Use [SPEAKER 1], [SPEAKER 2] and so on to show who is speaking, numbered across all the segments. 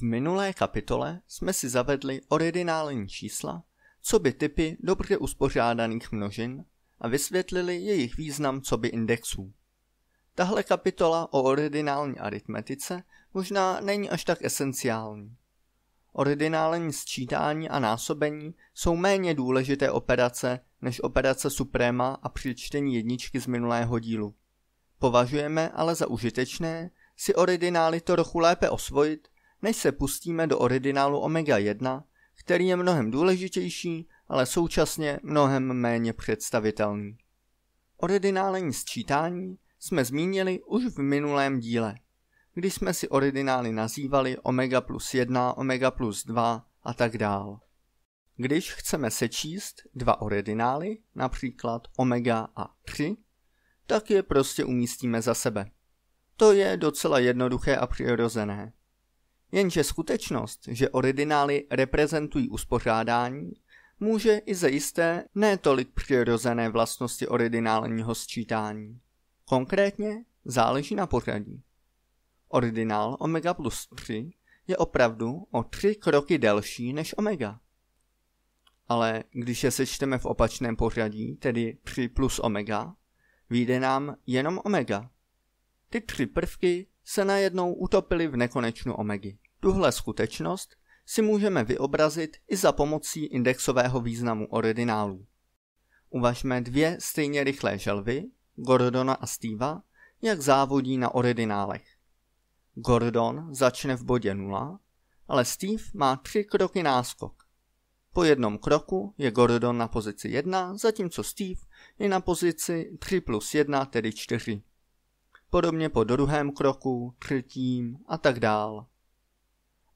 [SPEAKER 1] V minulé kapitole jsme si zavedli originální čísla, co by typy dobře uspořádaných množin a vysvětlili jejich význam co by indexů. Tahle kapitola o originální aritmetice možná není až tak esenciální. Originální sčítání a násobení jsou méně důležité operace než operace suprema a přičtení jedničky z minulého dílu. Považujeme ale za užitečné si to trochu lépe osvojit než se pustíme do originálu Omega 1, který je mnohem důležitější, ale současně mnohem méně představitelný. Originální sčítání jsme zmínili už v minulém díle, kdy jsme si originály nazývali omega plus 1, omega plus 2 a tak dál. Když chceme sečíst dva originály, například omega a 3, tak je prostě umístíme za sebe. To je docela jednoduché a přirozené. Jenže skutečnost, že ordinály reprezentují uspořádání, může i zajisté ne tolik přirozené vlastnosti ordinálního sčítání. Konkrétně záleží na pořadí. Ordinál omega plus 3 je opravdu o 3 kroky delší než omega. Ale když je sečteme v opačném pořadí, tedy 3 plus omega, vyjde nám jenom omega. Ty tři prvky se najednou utopili v nekonečnu omegy. Tuhle skutečnost si můžeme vyobrazit i za pomocí indexového významu ordinálů. Uvažme dvě stejně rychlé želvy, Gordona a Steva, jak závodí na ordinálech. Gordon začne v bodě 0, ale Steve má tři kroky náskok. Po jednom kroku je Gordon na pozici 1, zatímco Steve je na pozici 3 plus 1, tedy 4 podobně po druhém kroku, třetím a tak dál.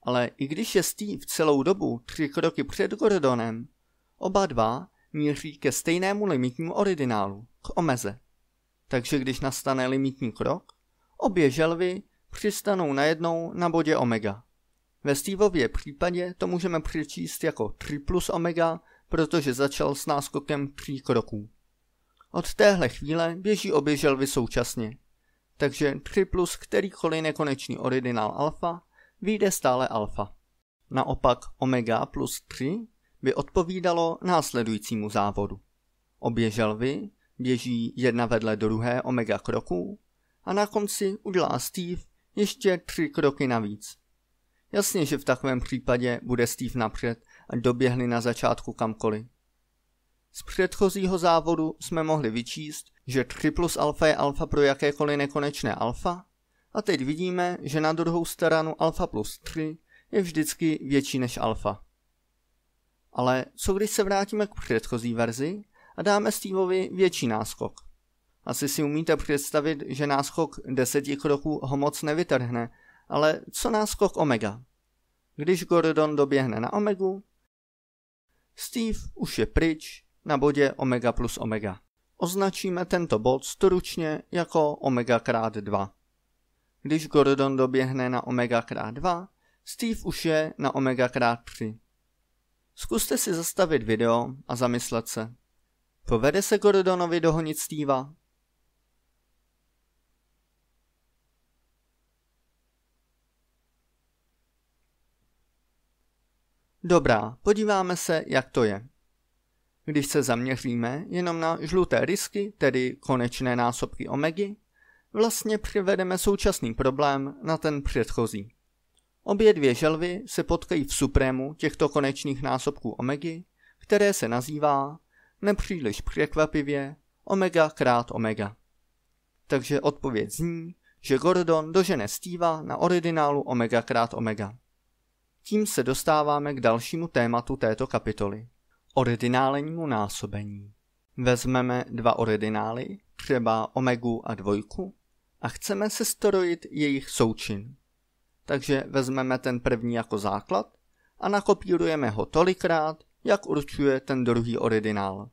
[SPEAKER 1] Ale i když je Steve celou dobu tři kroky před Gordonem, oba dva míří ke stejnému limitnímu originálu, k omeze. Takže když nastane limitní krok, obě želvy přistanou najednou na bodě omega. Ve Steveově případě to můžeme přečíst jako 3 plus omega, protože začal s náskokem 3 kroků. Od téhle chvíle běží obě želvy současně takže 3 plus kterýkoliv nekonečný originál alfa vyjde stále alfa. Naopak omega plus 3 by odpovídalo následujícímu závodu. Obě želvy běží jedna vedle druhé omega kroků a na konci udělá Steve ještě tři kroky navíc. Jasně, že v takovém případě bude Steve napřed a doběhne na začátku kamkoliv. Z předchozího závodu jsme mohli vyčíst, že 3 plus alfa je alfa pro jakékoliv nekonečné alfa, a teď vidíme, že na druhou stranu alfa plus 3 je vždycky větší než alfa. Ale co když se vrátíme k předchozí verzi a dáme Steveovi větší náskok? Asi si umíte představit, že náskok 10 kroků ho moc nevytrhne, ale co náskok omega? Když Gordon doběhne na omegu, Steve už je pryč na bodě omega plus omega. Označíme tento bod stručně jako omega krát 2. Když Gordon doběhne na omega krát 2, Steve už je na omega krát 3. Zkuste si zastavit video a zamyslet se. Povede se Gordonovi dohonit Steva? Dobrá, podíváme se, jak to je. Když se zaměříme jenom na žluté risky, tedy konečné násobky omegy, vlastně přivedeme současný problém na ten předchozí. Obě dvě želvy se potkají v suprému těchto konečných násobků omegy, které se nazývá, nepříliš překvapivě, omega krát omega. Takže odpověď zní, že Gordon dožene stíva na originálu omega krát omega. Tím se dostáváme k dalšímu tématu této kapitoly ordinálnímu násobení. Vezmeme dva ordinály, třeba omegu a dvojku, a chceme se strojit jejich součin. Takže vezmeme ten první jako základ a nakopírujeme ho tolikrát, jak určuje ten druhý ordinál.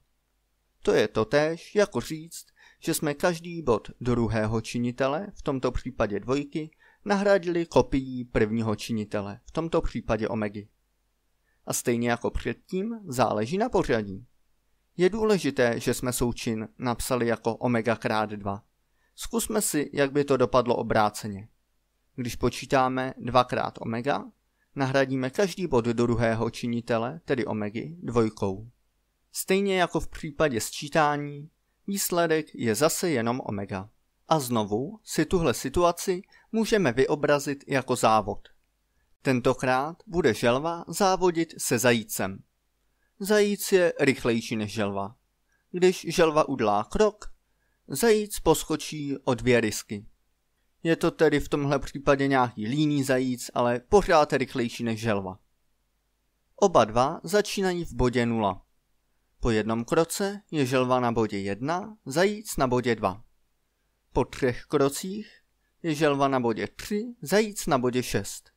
[SPEAKER 1] To je totéž, jako říct, že jsme každý bod druhého činitele, v tomto případě dvojky, nahradili kopií prvního činitele, v tomto případě omegy a stejně jako předtím záleží na pořadí. Je důležité, že jsme součin napsali jako omega krát 2. Zkusme si, jak by to dopadlo obráceně. Když počítáme 2 krát omega, nahradíme každý bod do druhého činitele, tedy omegy, dvojkou. Stejně jako v případě sčítání, výsledek je zase jenom omega. A znovu si tuhle situaci můžeme vyobrazit jako závod. Tentokrát bude želva závodit se zajícem. Zajíc je rychlejší než želva. Když želva udlá krok, zajíc poskočí o dvě risky. Je to tedy v tomhle případě nějaký líný zajíc, ale pořád rychlejší než želva. Oba dva začínají v bodě 0. Po jednom kroce je želva na bodě 1, zajíc na bodě 2. Po třech krocích je želva na bodě 3, zajíc na bodě 6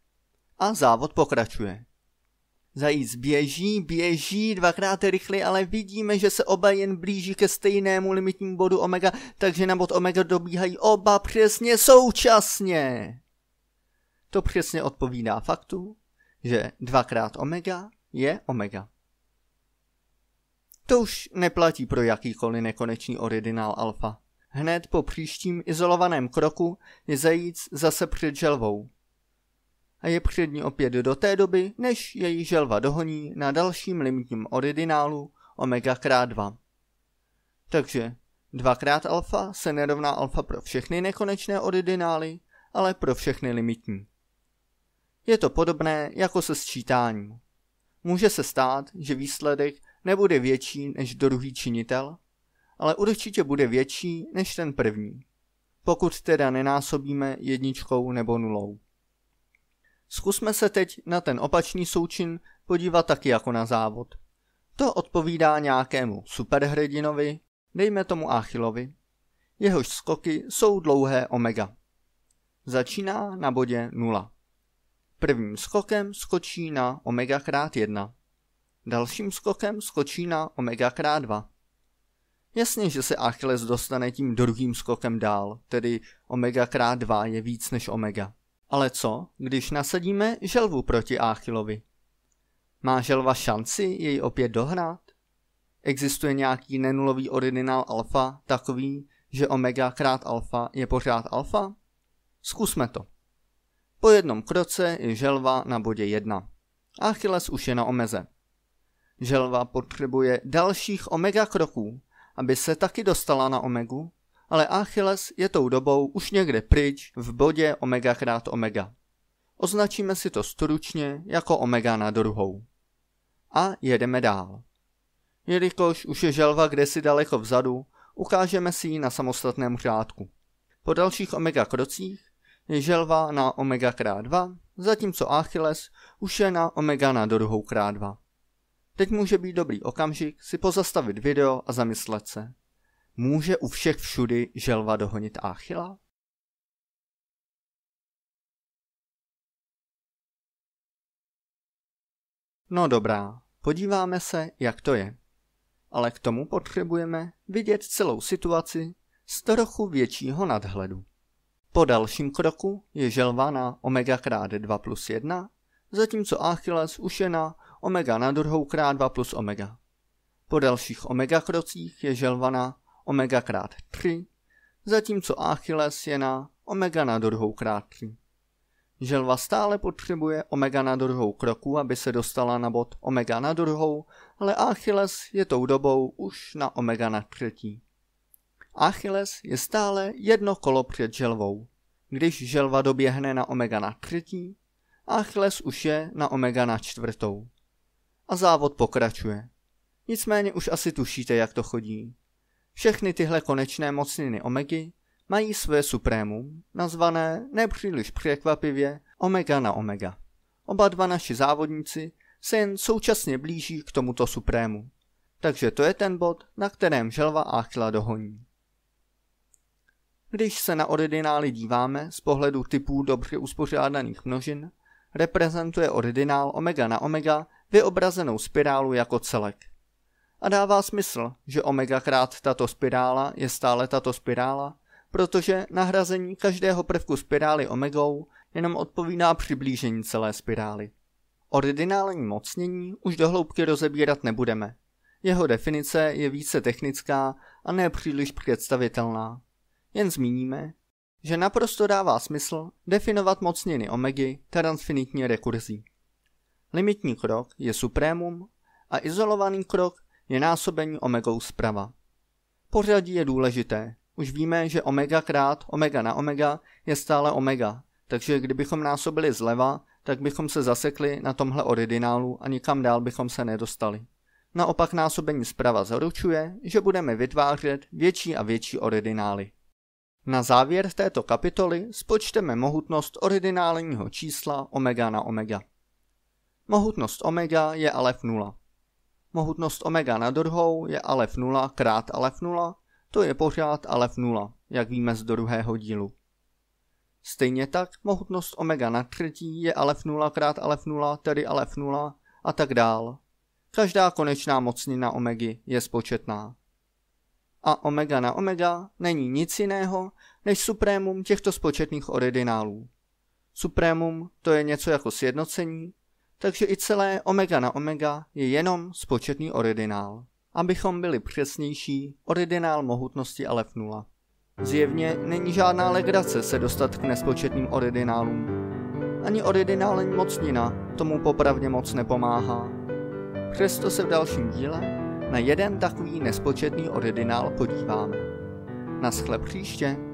[SPEAKER 1] a závod pokračuje. Zajíc běží, běží, dvakrát rychle, ale vidíme, že se oba jen blíží ke stejnému limitnímu bodu Omega, takže na bod Omega dobíhají oba přesně současně. To přesně odpovídá faktu, že dvakrát Omega je Omega. To už neplatí pro jakýkoliv nekonečný originál alfa. Hned po příštím izolovaném kroku je zajíc zase před želvou a je před ní opět do té doby, než její želva dohoní na dalším limitním originálu omega krát 2. Takže dvakrát alfa se nerovná alfa pro všechny nekonečné originály, ale pro všechny limitní. Je to podobné jako se sčítáním. Může se stát, že výsledek nebude větší než druhý činitel, ale určitě bude větší než ten první, pokud teda nenásobíme jedničkou nebo nulou. Zkusme se teď na ten opačný součin podívat taky jako na závod. To odpovídá nějakému superhrdinovi, dejme tomu Achilovi. Jehož skoky jsou dlouhé omega. Začíná na bodě 0. Prvním skokem skočí na omega krát 1. Dalším skokem skočí na omega krát 2. Jasně, že se Achilles dostane tím druhým skokem dál, tedy omega krát 2 je víc než omega. Ale co, když nasadíme želvu proti Áchylovi? Má želva šanci jej opět dohrát? Existuje nějaký nenulový ordinál alfa takový, že omega krát alfa je pořád alfa? Zkusme to. Po jednom kroce je želva na bodě 1. Achilles už je na omeze. Želva potřebuje dalších omega kroků, aby se taky dostala na omegu ale Achilles je tou dobou už někde pryč v bodě omega krát omega. Označíme si to stručně jako omega na druhou. A jedeme dál. Jelikož už je želva kdesi daleko vzadu, ukážeme si ji na samostatném řádku. Po dalších omega krocích je želva na omega krát 2, zatímco Achilles už je na omega na druhou krát 2. Teď může být dobrý okamžik si pozastavit video a zamyslet se. Může u všech všudy želva dohonit Achila? No dobrá, podíváme se, jak to je. Ale k tomu potřebujeme vidět celou situaci z trochu většího nadhledu. Po dalším kroku je želva na omega krát 2 plus 1, zatímco Achilles už je na omega na druhou krát 2 plus omega. Po dalších omega krocích je želva na omega krát 3, zatímco Achilles je na omega na druhou krát 3. Želva stále potřebuje omega na druhou kroku, aby se dostala na bod omega na druhou, ale Achilles je tou dobou už na omega na třetí. Achilles je stále jedno kolo před želvou. Když želva doběhne na omega na třetí, Achilles už je na omega na čtvrtou. A závod pokračuje. Nicméně už asi tušíte, jak to chodí. Všechny tyhle konečné mocniny omegy mají své suprémum, nazvané nepříliš překvapivě omega na omega. Oba dva naši závodníci se jen současně blíží k tomuto suprému. Takže to je ten bod, na kterém želva Achla dohoní. Když se na ordinály díváme z pohledu typů dobře uspořádaných množin, reprezentuje ordinál omega na omega vyobrazenou spirálu jako celek. A dává smysl, že omega krát tato spirála je stále tato spirála, protože nahrazení každého prvku spirály omegou jenom odpovídá přiblížení celé spirály. Ordinální mocnění už do hloubky rozebírat nebudeme. Jeho definice je více technická a ne příliš představitelná. Jen zmíníme, že naprosto dává smysl definovat mocniny omegy transfinitní rekurzí. Limitní krok je supremum a izolovaný krok je násobení omegou zprava. Pořadí je důležité. Už víme, že omega krát omega na omega je stále omega, takže kdybychom násobili zleva, tak bychom se zasekli na tomhle originálu a nikam dál bychom se nedostali. Naopak násobení zprava zaručuje, že budeme vytvářet větší a větší originály. Na závěr této kapitoly spočteme mohutnost originálního čísla omega na omega. Mohutnost omega je ale v nula. Mohutnost omega na druhou je alef 0 krát alef 0, to je pořád alef 0, jak víme z druhého dílu. Stejně tak mohutnost omega na třetí je alef 0 krát alef 0, tedy alef 0 a tak dál. Každá konečná mocnina omegy je spočetná. A omega na omega není nic jiného než supremum těchto spočetných ordinálů. Supremum to je něco jako sjednocení, takže i celé omega na omega je jenom spočetný ordinál. Abychom byli přesnější, ordinál mohutnosti alef 0. Zjevně není žádná legrace se dostat k nespočetným ordinálům. Ani ordinální mocnina tomu popravdě moc nepomáhá. Přesto se v dalším díle na jeden takový nespočetný ordinál podíváme. Naschle příště.